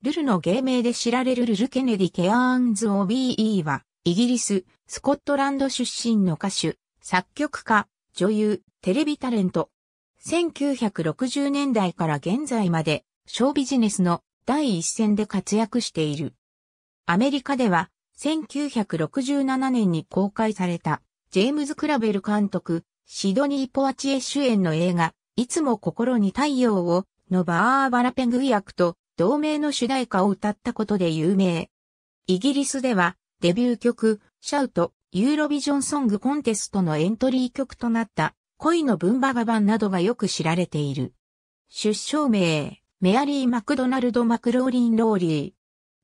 ルルの芸名で知られるルル・ケネディ・ケアーンズ・オー・イーは、イギリス、スコットランド出身の歌手、作曲家、女優、テレビタレント。1960年代から現在まで、ショービジネスの第一線で活躍している。アメリカでは、1967年に公開された、ジェームズ・クラベル監督、シドニー・ポワチエ主演の映画、いつも心に太陽を、のバーバラペング役と、同名の主題歌を歌ったことで有名。イギリスでは、デビュー曲、シャウト、ユーロビジョンソングコンテストのエントリー曲となった、恋の文馬バ版などがよく知られている。出生名、メアリー・マクドナルド・マクローリン・ローリー。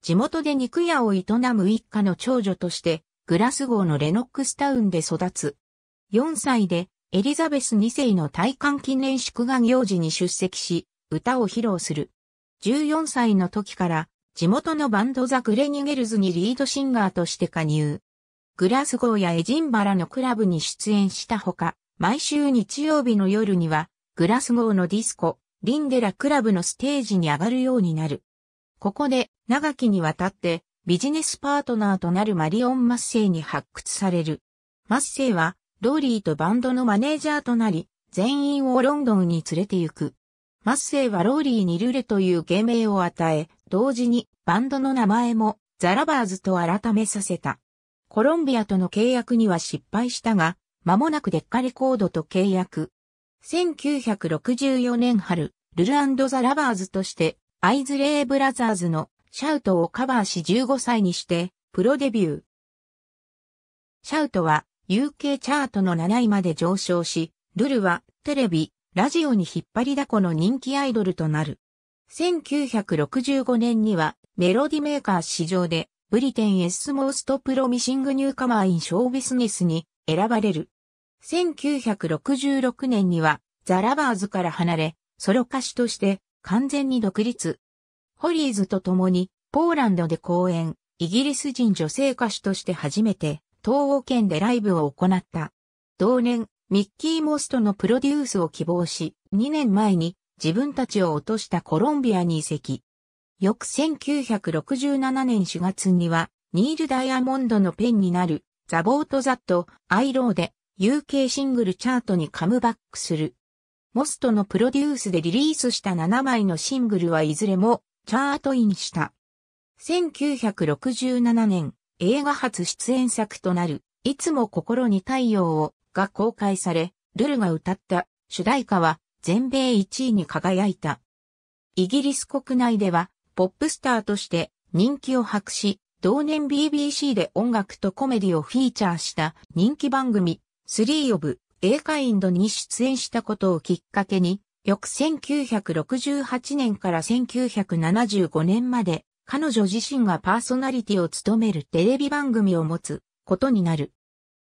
地元で肉屋を営む一家の長女として、グラスゴーのレノックスタウンで育つ。4歳で、エリザベス2世の戴冠記念祝賀行事に出席し、歌を披露する。14歳の時から地元のバンドザ・グレニゲルズにリードシンガーとして加入。グラスゴーやエジンバラのクラブに出演したほか、毎週日曜日の夜には、グラスゴーのディスコ、リンデラクラブのステージに上がるようになる。ここで、長きにわたって、ビジネスパートナーとなるマリオン・マッセイに発掘される。マッセイは、ローリーとバンドのマネージャーとなり、全員をロンドンに連れて行く。マッセイはローリーにルレという芸名を与え、同時にバンドの名前もザ・ラバーズと改めさせた。コロンビアとの契約には失敗したが、間もなくデッカレコードと契約。1964年春、ルルザ・ラバーズとして、アイズレイ・ブラザーズのシャウトをカバーし15歳にして、プロデビュー。シャウトは UK チャートの7位まで上昇し、ルルはテレビ、ラジオに引っ張りだこの人気アイドルとなる。1965年にはメロディメーカー市場でブリテンエスモーストプロミシングニューカマーインショービスネスに選ばれる。1966年にはザ・ラバーズから離れ、ソロ歌手として完全に独立。ホリーズと共にポーランドで公演、イギリス人女性歌手として初めて東欧圏でライブを行った。同年、ミッキー・モストのプロデュースを希望し、2年前に自分たちを落としたコロンビアに移籍。翌1967年4月には、ニール・ダイヤモンドのペンになる、ザ・ボート・ザット、アイローで、UK シングルチャートにカムバックする。モストのプロデュースでリリースした7枚のシングルはいずれも、チャートインした。1967年、映画初出演作となる、いつも心に太陽をが公開され、ルルが歌った主題歌は全米1位に輝いた。イギリス国内ではポップスターとして人気を博し、同年 BBC で音楽とコメディをフィーチャーした人気番組3 of A カインドに出演したことをきっかけに、翌1968年から1975年まで彼女自身がパーソナリティを務めるテレビ番組を持つことになる。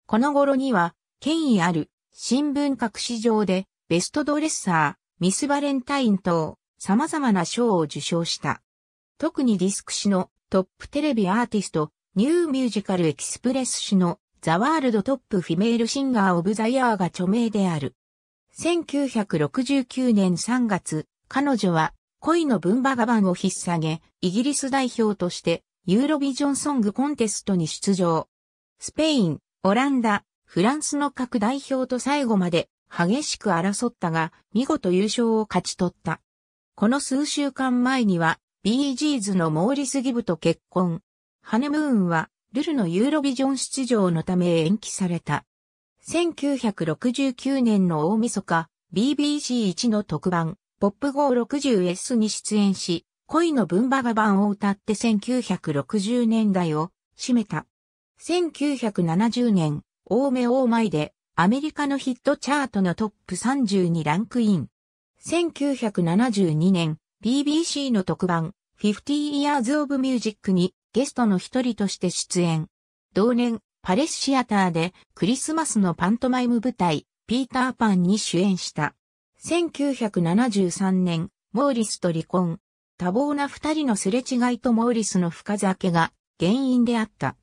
この頃には権威ある新聞各紙上でベストドレッサー、ミスバレンタイン等様々な賞を受賞した。特にディスク誌のトップテレビアーティスト、ニューミュージカルエキスプレス誌のザワールドトップフィメールシンガーオブザイヤーが著名である。1969年3月、彼女は恋の文馬画版を引っ提げ、イギリス代表としてユーロビジョンソングコンテストに出場。スペイン、オランダ、フランスの各代表と最後まで激しく争ったが、見事優勝を勝ち取った。この数週間前には、ビージーズのモーリス・ギブと結婚。ハネムーンは、ルルのユーロビジョン出場のため延期された。1969年の大晦日、BBC1 の特番、ポップ 560S に出演し、恋の文バガ版を歌って1960年代を締めた。1970年、大目オーマイで、アメリカのヒットチャートのトップ30にランクイン。1972年、BBC の特番、50 Years of Music にゲストの一人として出演。同年、パレスシアターでクリスマスのパントマイム舞台、ピーターパンに主演した。1973年、モーリスと離婚。多忙な二人のすれ違いとモーリスの深酒が原因であった。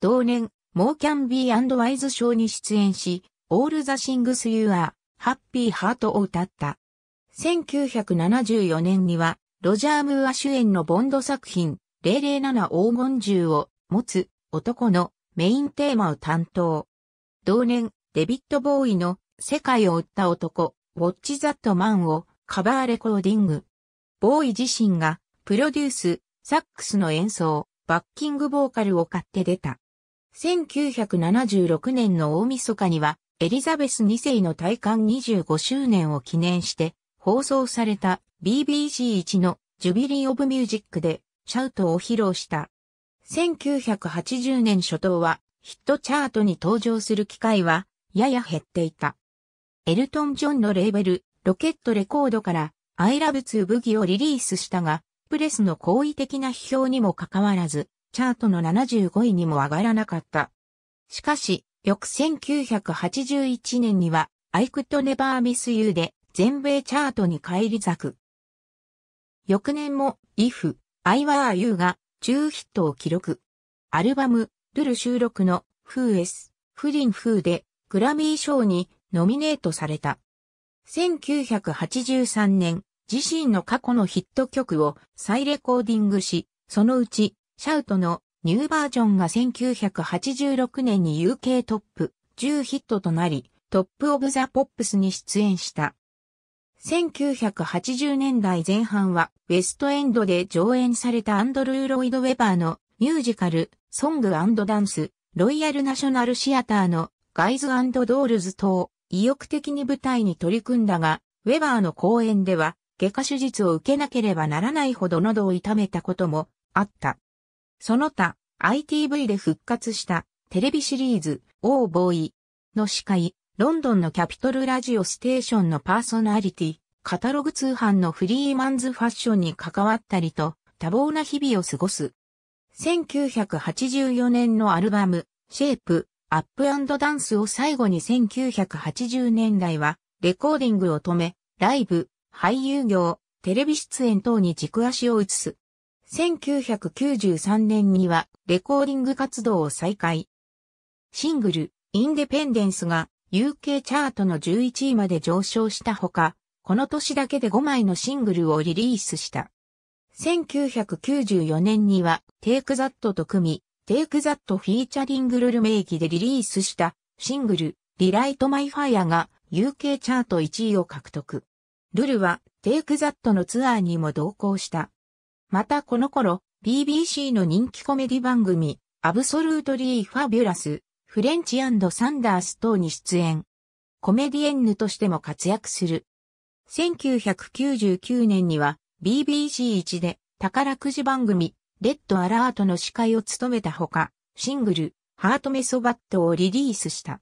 同年、モーキャンビーワイズ賞に出演し、オールザシングスユーア、ハッピーハートを歌った。1974年には、ロジャー・ムーア主演のボンド作品、007黄金銃を持つ男のメインテーマを担当。同年、デビット・ボーイの世界を売った男、ウォッチ・ザット・マンをカバーレコーディング。ボーイ自身がプロデュース、サックスの演奏、バッキングボーカルを買って出た。1976年の大晦日には、エリザベス2世の戴冠25周年を記念して、放送された BBC1 のジュビリー・オブ・ミュージックで、シャウトを披露した。1980年初頭は、ヒットチャートに登場する機会は、やや減っていた。エルトン・ジョンのレーベル、ロケットレコードから、I Love g ブギをリリースしたが、プレスの好意的な批評にもかかわらず、チャートの75位にも上がらなかった。しかし、翌1981年には、I could never miss you で全米チャートに返り咲く。翌年も If, I were you が中ヒットを記録。アルバム、ルル収録の Who is, フリンフーでグラミー賞にノミネートされた。1983年、自身の過去のヒット曲を再レコーディングし、そのうちシャウトのニューバージョンが1986年に UK トップ10ヒットとなり、トップオブザポップスに出演した。1980年代前半はウェストエンドで上演されたアンドルー・ロイド・ウェバーのミュージカル、ソングダンス、ロイヤル・ナショナル・シアターのガイズドールズ等、意欲的に舞台に取り組んだが、ウェバーの公演では外科手術を受けなければならないほど喉を痛めたこともあった。その他、ITV で復活したテレビシリーズ、オーボーイの司会、ロンドンのキャピトルラジオステーションのパーソナリティ、カタログ通販のフリーマンズファッションに関わったりと、多忙な日々を過ごす。1984年のアルバム、シェイプ、アップダンスを最後に1980年代は、レコーディングを止め、ライブ、俳優業、テレビ出演等に軸足を移す。1993年にはレコーディング活動を再開。シングル、インデペンデンスが UK チャートの11位まで上昇したほか、この年だけで5枚のシングルをリリースした。1994年には Take That と組み、Take That フィーチャリングルル名義でリリースしたシングル、リライトマイファイアが UK チャート1位を獲得。ルルは Take That のツアーにも同行した。またこの頃、BBC の人気コメディ番組、アブソルートリー・ファビュラス、フレンチサンダース等に出演。コメディエンヌとしても活躍する。1999年には BBC1 で宝くじ番組、レッドアラートの司会を務めたほか、シングル、ハートメソバットをリリースした。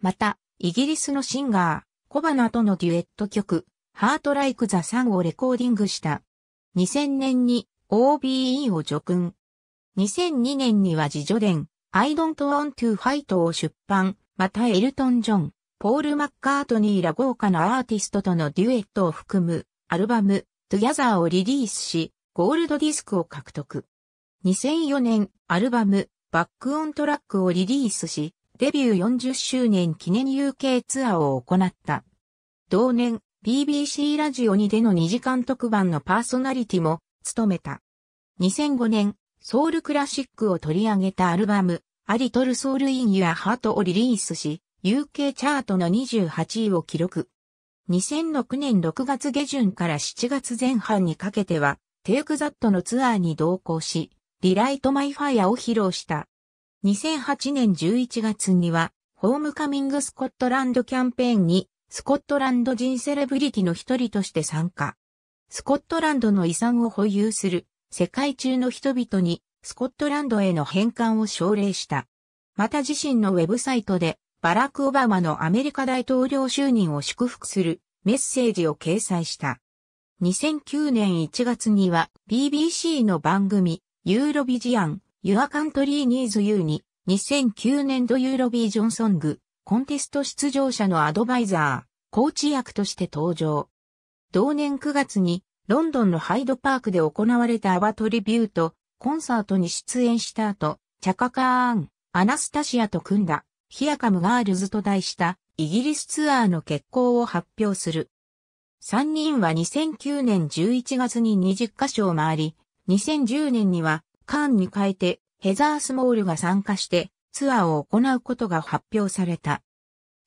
また、イギリスのシンガー、コバナとのデュエット曲、ハートライクザサンをレコーディングした。2000年に OBE を除勲。2002年には自助伝、I don't want to fight を出版、またエルトン・ジョン、ポール・マッカートニーら豪華なアーティストとのデュエットを含むアルバム、Together をリリースし、ゴールドディスクを獲得。2004年、アルバム、バックオントラックをリリースし、デビュー40周年記念 UK ツアーを行った。同年、BBC ラジオにでの2時間特番のパーソナリティも務めた。2005年、ソウルクラシックを取り上げたアルバム、アリトルソウルインユアハートをリリースし、UK チャートの28位を記録。2006年6月下旬から7月前半にかけては、テイクザットのツアーに同行し、リライトマイファイアを披露した。2008年11月には、ホームカミングスコットランドキャンペーンにスコットランド人セレブリティの一人として参加。スコットランドの遺産を保有する世界中の人々にスコットランドへの返還を奨励した。また自身のウェブサイトでバラク・オバマのアメリカ大統領就任を祝福するメッセージを掲載した。2009年1月には BBC の番組ユーロビジアン・ユア・カントリー・ニーズ・ユーに2009年度ユーロビージョンソングコンテスト出場者のアドバイザー、コーチ役として登場。同年9月にロンドンのハイドパークで行われたアバトリビュート、コンサートに出演した後、チャカカーン、アナスタシアと組んだ、ヒアカムガールズと題したイギリスツアーの決行を発表する。3人は2009年11月に20カ所を回り、2010年にはカーンに変えてヘザースモールが参加してツアーを行うことが発表された。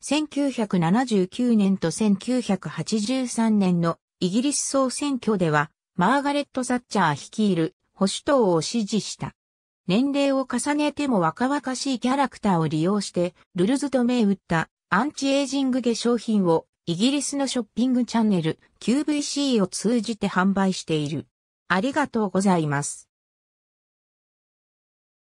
1979年と1983年のイギリス総選挙では、マーガレット・サッチャー率いる保守党を支持した。年齢を重ねても若々しいキャラクターを利用して、ルルズと銘打ったアンチエイジング化粧品をイギリスのショッピングチャンネル QVC を通じて販売している。ありがとうございます。